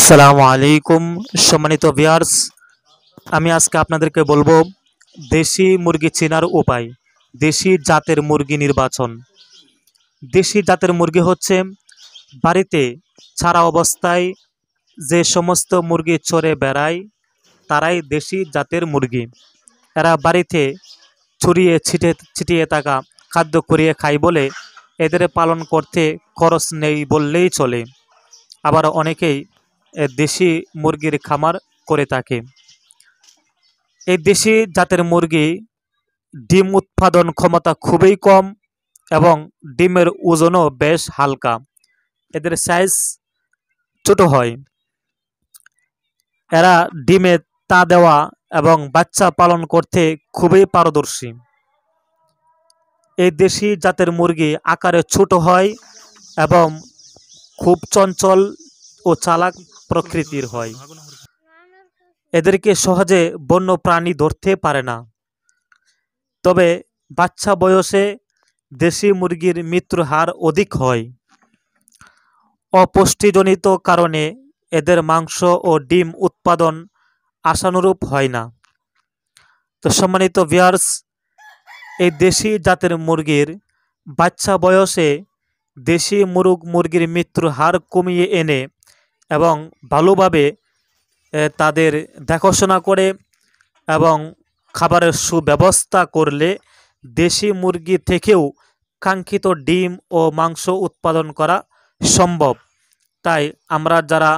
আসসালামু আলাইকুম সম্মানিত ভিয়ার্স আমি আজকে আপনাদেরকে বলবো দেশি মুরগি চেনার উপায় দেশি জাতের মুরগি নির্বাচন দেশি জাতের মুরগি হচ্ছে বাড়িতে ছাড়া অবস্থায় যে সমস্ত মুরগি চড়ে বেড়ায় তারাই দেশি জাতের মুরগি এরা বাড়িতে ছড়িয়ে ছিটে ছিটিয়ে থাকা খাদ্য করিয়ে খায় বলে এদের পালন করতে খরচ নেই বললেই চলে আবার অনেকেই দেশি মুরগির খামার করে থাকে এই দেশি জাতের মুরগি ডিম উৎপাদন ক্ষমতা খুবই কম এবং ডিমের ওজনও বেশ হালকা এদের সাইজ ছোট হয় এরা ডিমে তা দেওয়া এবং বাচ্চা পালন করতে খুবই পারদর্শী এই দেশি জাতের মুরগি আকারে ছোট হয় এবং খুব চঞ্চল ও চালাক প্রকৃতির হয় এদেরকে সহজে বন্য প্রাণী ধরতে পারে না তবে বাচ্চা বয়সে দেশি মুরগির মৃত্যুর হার অধিক হয় অপুষ্টিজনিত কারণে এদের মাংস ও ডিম উৎপাদন আশানুরূপ হয় না তো সম্মানিত ভিয়ার্স এই দেশি জাতের মুরগির বাচ্চা বয়সে দেশি মুরগ মুরগির মৃত্যুর হার কমিয়ে এনে এবং ভালোভাবে তাদের দেখাশোনা করে এবং খাবারের সুব্যবস্থা করলে দেশি মুরগি থেকেও কাঙ্ক্ষিত ডিম ও মাংস উৎপাদন করা সম্ভব তাই আমরা যারা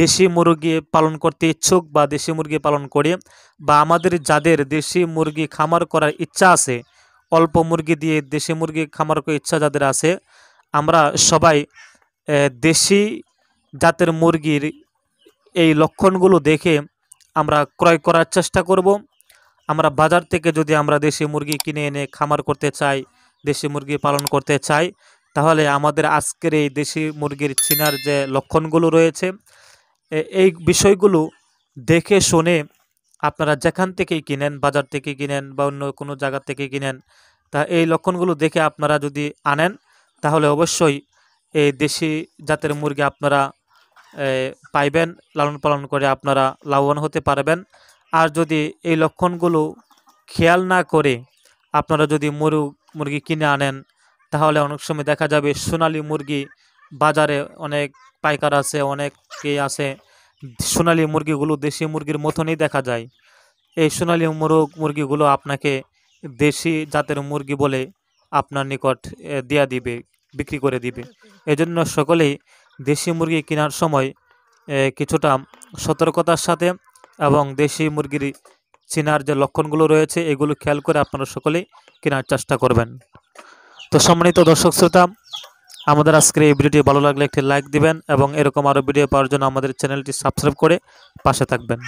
দেশি মুরগি পালন করতে ইচ্ছুক বা দেশি মুরগি পালন করি বা আমাদের যাদের দেশি মুরগি খামার করার ইচ্ছা আছে অল্প মুরগি দিয়ে দেশি মুরগি খামার করার ইচ্ছা যাদের আছে আমরা সবাই দেশি জাতের মুরগির এই লক্ষণগুলো দেখে আমরা ক্রয় করার চেষ্টা করব আমরা বাজার থেকে যদি আমরা দেশি মুরগি কিনে এনে খামার করতে চাই দেশি মুরগি পালন করতে চাই তাহলে আমাদের আজকের এই দেশি মুরগির চিনার যে লক্ষণগুলো রয়েছে এই বিষয়গুলো দেখে শুনে আপনারা যেখান থেকেই কিনেন বাজার থেকে কিনেন বা অন্য কোনো জায়গা থেকে কিনেন তা এই লক্ষণগুলো দেখে আপনারা যদি আনেন তাহলে অবশ্যই এই দেশি জাতের মুরগি আপনারা পাইবেন লালন পালন করে আপনারা লাভবান হতে পারবেন আর যদি এই লক্ষণগুলো খেয়াল না করে আপনারা যদি মুরু মুরগি কিনে আনেন তাহলে অনেক সময় দেখা যাবে সোনালি মুরগি বাজারে অনেক পাইকার আছে অনেকে আছে সোনালি মুরগিগুলো দেশি মুরগির মতনই দেখা যায় এই সোনালি মুরগ মুরগিগুলো আপনাকে দেশি জাতের মুরগি বলে আপনার নিকট দেয়া দিবে বিক্রি করে দিবে এজন্য সকলেই দেশি মুরগি কেনার সময় কিছুটা সতর্কতার সাথে এবং দেশি মুরগির চেনার যে লক্ষণগুলো রয়েছে এগুলো খেয়াল করে আপনারা সকলেই কেনার চেষ্টা করবেন তো সম্মানিত দর্শক শ্রোতা আমাদের আজকের এই ভিডিওটি ভালো লাগলে একটি লাইক দিবেন এবং এরকম আরও ভিডিও পাওয়ার জন্য আমাদের চ্যানেলটি সাবস্ক্রাইব করে পাশে থাকবেন